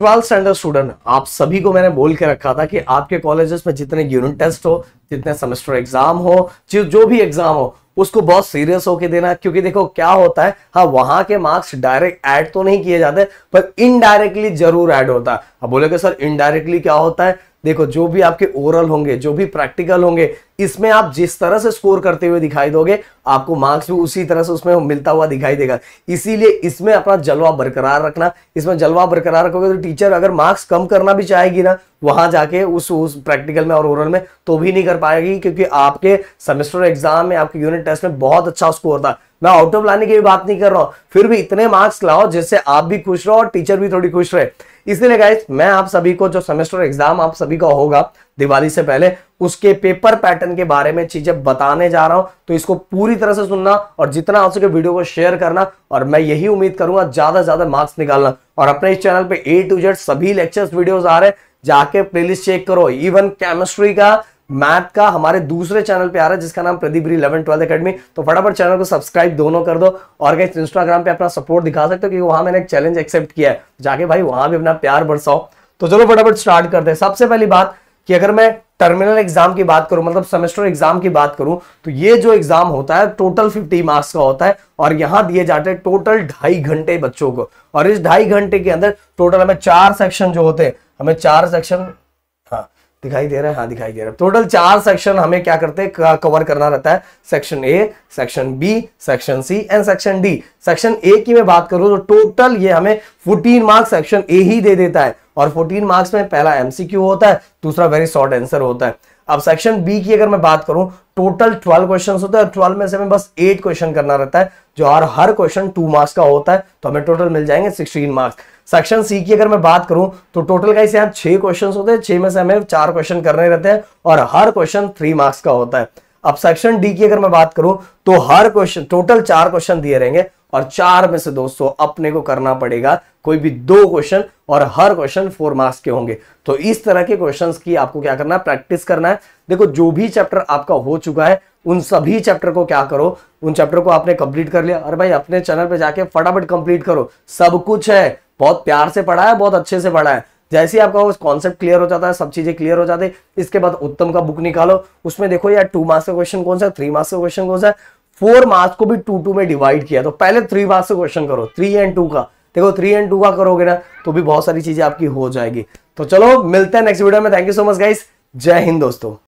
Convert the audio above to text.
twelfth standard student आप सभी को मैंने बोल के रखा था कि आपके कॉलेजेस में जितने यूनिट टेस्ट हो जितने सेमेस्टर एग्जाम हो जो जो भी एग्जाम हो उसको बहुत सीरियस होके देना क्योंकि देखो क्या होता है हाँ वहां के मार्क्स डायरेक्ट ऐड तो नहीं किए जाते पर इनडायरेक्टली जरूर ऐड होता है अब बोलेगे सर इनडायरेक्टली क्या होता है देखो जो भी आपके ओरल होंगे जो भी प्रैक्टिकल होंगे इसमें आप जिस तरह से स्कोर करते हुए दिखाई दोगे आपको मार्क्स भी उसी तरह से उसमें मिलता हुआ दिखाई देगा इसीलिए इसमें अपना जलवा बरकरार रखना इसमें जलवा बरकरार रखोगे तो टीचर अगर मार्क्स कम करना भी चाहेगी ना वहां जाके उस उस प्रैक्टिकल में और ओरल में तो भी नहीं कर पाएगी क्योंकि आपके सेमेस्टर एग्जाम में आपके यूनिट टेस्ट में बहुत अच्छा स्कोर था मैं आउट ऑफ लाने की भी बात नहीं कर रहा हूँ फिर भी इतने मार्क्स लाओ जिससे आप भी खुश रहो और टीचर भी थोड़ी खुश रहे इसलिए गाइज मैं आप सभी को जो सेमेस्टर एग्जाम आप सभी का होगा दिवाली से पहले उसके पेपर पैटर्न के बारे में चीजें बताने जा रहा हूं तो इसको पूरी तरह से सुनना और जितना हो सके वीडियो को शेयर करना और मैं यही उम्मीद करूंगा ज्यादा से ज्यादा मार्क्स निकालना और अपने इस चैनल पे ए टू जेड सभी लेक्चर्स वीडियोस आ रहे हैं जाके प्लेलिस्ट चेक करो इवन केमिस्ट्री का मैथ का हमारे दूसरे चैनल पे आ रहा है जिसका नाम प्रदीप री इलेवन ट्वेल्थ अकेडमी तो फटाफट चैनल को सब्सक्राइब दोनों कर दो और कहीं इंस्टाग्राम पे अपना सपोर्ट दिखा सकते हो क्योंकि वहां मैंने एक चैलेंज एक्सेप्ट किया है तो जाके भाई वहां भी अपना प्यार बरसाओ तो चलो फटाफट स्टार्ट करते हैं सबसे पहली बात कि अगर मैं टर्मिनल एग्जाम की बात करूं मतलब सेमेस्टर एग्जाम की बात करूं तो ये जो एग्जाम होता है टोटल 50 मार्क्स का होता है और यहां दिए जाते हैं टोटल ढाई घंटे बच्चों को और इस ढाई घंटे के अंदर टोटल हमें चार सेक्शन जो होते हैं हमें चार सेक्शन हाँ दिखाई दे रहा है हाँ दिखाई दे रहा है टोटल चार सेक्शन हमें क्या करते हैं कवर करना रहता है section A section B section C and section D section A की मैं बात करूं तो टोटल ये हमें 14 मार्क्स सेक्शन ए ही दे देता है और 14 मार्क्स में पहला एमसीक्यू होता है दूसरा वेरी शॉर्ट आंसर होता है अब सेक्शन बी की अगर मैं बात करूं टोटल ट्वेल्व क्वेश्चन होता है ट्वेल्व में से हमें बस एट क्वेश्चन करना रहता है जो हर हर क्वेश्चन टू मार्क्स का होता है तो हमें टोटल मिल जाएंगे सिक्सटीन मार्क्स सेक्शन सी की अगर मैं बात करूं तो टोटल का इसे यहाँ छह क्वेश्चन होते हैं छह में से हमें चार क्वेश्चन करने रहते हैं और हर क्वेश्चन थ्री मार्क्स का होता है अब सेक्शन डी की अगर मैं बात करूं तो हर क्वेश्चन टोटल चार क्वेश्चन दिए रहेंगे और चार में से दोस्तों अपने को करना पड़ेगा कोई भी दो क्वेश्चन और हर क्वेश्चन फोर मार्क्स के होंगे तो इस तरह के क्वेश्चंस की आपको क्या करना है प्रैक्टिस करना है देखो जो भी चैप्टर आपका हो चुका है उन सभी चैप्टर को क्या करो उन चैप्टर को आपने कंप्लीट कर लिया अरे भाई अपने चैनल पे जाके फटाफट कंप्लीट करो सब कुछ है बहुत प्यार से पढ़ा है बहुत अच्छे से पढ़ा है जैसे ही आपका कॉन्सेप्ट क्लियर हो जाता है सब चीजें क्लियर हो जाती है इसके बाद उत्तम का बुक निकालो उसमें देखो यार टू मार्क्स का क्वेश्चन कौन सा थ्री मार्क्स का क्वेश्चन कौन सा है फोर मार्क्स को भी टू टू में डिवाइड किया तो पहले थ्री मार्क्स का क्वेश्चन करो थ्री एंड टू का देखो थ्री एंड टू का करोगे ना तो भी बहुत सारी चीजें आपकी हो जाएगी तो चलो मिलते हैं नेक्स्ट वीडियो में thank you so much guys जय हिंद दोस्तों